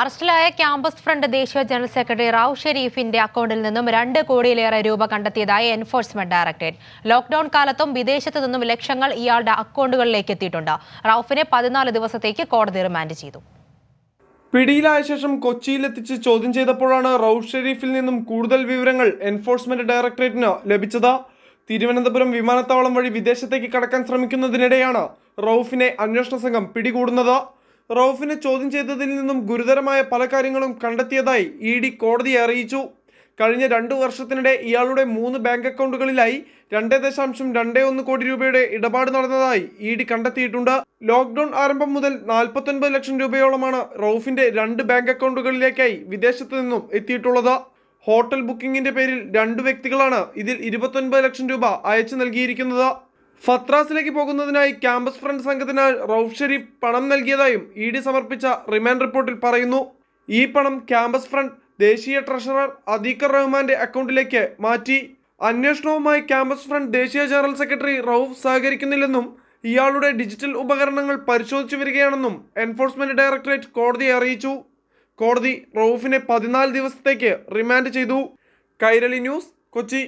അറസ്റ്റിലായ campus front ദേശീയ general secretary Rauf ഷെരീഫിന്റെ അക്കൗണ്ടിൽ നിന്നും രണ്ട് കോടിയിലേറെ രൂപ കണ്ടെത്തിയതായി എൻഫോഴ്സ്മെന്റ് ഡയറക്ടറേറ്റ് ലോക്ഡൌൺ കാലത്തും വിദേശത്തു നിന്നും ലക്ഷങ്ങൾ ഇയാളുടെ അക്കൗണ്ടുകളിലേക്ക് എത്തിയിട്ടുണ്ട് റൌഫിനെ പതിനാല് ദിവസത്തേക്ക് കോടതി റിമാൻഡ് ചെയ്തു പിടിയിലായ ശേഷം കൊച്ചിയിലെത്തിച്ച് ചോദ്യം ചെയ്തപ്പോഴാണ് റൌഫ് ഷെരീഫിൽ നിന്നും കൂടുതൽ വിവരങ്ങൾ എൻഫോഴ്സ്മെന്റ് ഡയറക്ടറേറ്റിന് ലഭിച്ചത് തിരുവനന്തപുരം വിമാനത്താവളം വഴി വിദേശത്തേക്ക് കടക്കാൻ ശ്രമിക്കുന്നതിനിടെയാണ് റൌഫിനെ അന്വേഷണ സംഘം പിടികൂടുന്നത് റൌഫിനെ ചോദ്യം ചെയ്തതിൽ നിന്നും ഗുരുതരമായ പല കാര്യങ്ങളും കണ്ടെത്തിയതായി ഇ ഡി കോടതിയെ അറിയിച്ചു കഴിഞ്ഞ രണ്ടു വർഷത്തിനിടെ ഇയാളുടെ മൂന്ന് ബാങ്ക് അക്കൗണ്ടുകളിലായി രണ്ട് ദശാംശം രണ്ട് ഒന്ന് കോടി രൂപയുടെ ഇടപാട് നടന്നതായി ഇ ഡി കണ്ടെത്തിയിട്ടുണ്ട് ലോക്ക്ഡൌൺ ആരംഭം മുതൽ നാൽപ്പത്തൊൻപത് ലക്ഷം രൂപയോളമാണ് റൌഫിന്റെ രണ്ട് ബാങ്ക് അക്കൗണ്ടുകളിലേക്കായി വിദേശത്ത് നിന്നും എത്തിയിട്ടുള്ളത് ഹോട്ടൽ ബുക്കിംഗിന്റെ പേരിൽ രണ്ട് വ്യക്തികളാണ് ഇതിൽ ഇരുപത്തൊൻപത് ലക്ഷം രൂപ അയച്ചു നൽകിയിരിക്കുന്നത് ഫത്രാസിലേക്ക് പോകുന്നതിനായി ക്യാമ്പസ് ഫ്രണ്ട് സംഘത്തിന് റൌഫ് ഷെരീഫ് പണം നൽകിയതായും ഇ ഡി സമർപ്പിച്ച റിമാൻഡ് റിപ്പോർട്ടിൽ പറയുന്നു ഈ പണം ക്യാമ്പസ് ഫ്രണ്ട് ദേശീയ ട്രഷറർ അദീഖർ റഹ്മാന്റെ അക്കൗണ്ടിലേക്ക് മാറ്റി അന്വേഷണവുമായി ക്യാമ്പസ് ഫ്രണ്ട് ദേശീയ ജനറൽ സെക്രട്ടറി റൌഫ് സഹകരിക്കുന്നില്ലെന്നും ഇയാളുടെ ഡിജിറ്റൽ ഉപകരണങ്ങൾ പരിശോധിച്ചു വരികയാണെന്നും എൻഫോഴ്സ്മെന്റ് ഡയറക്ടറേറ്റ് കോടതിയെ അറിയിച്ചു കോടതി റൌഫിനെ പതിനാല് ദിവസത്തേക്ക് റിമാൻഡ് ചെയ്തു കൈരളി ന്യൂസ് കൊച്ചി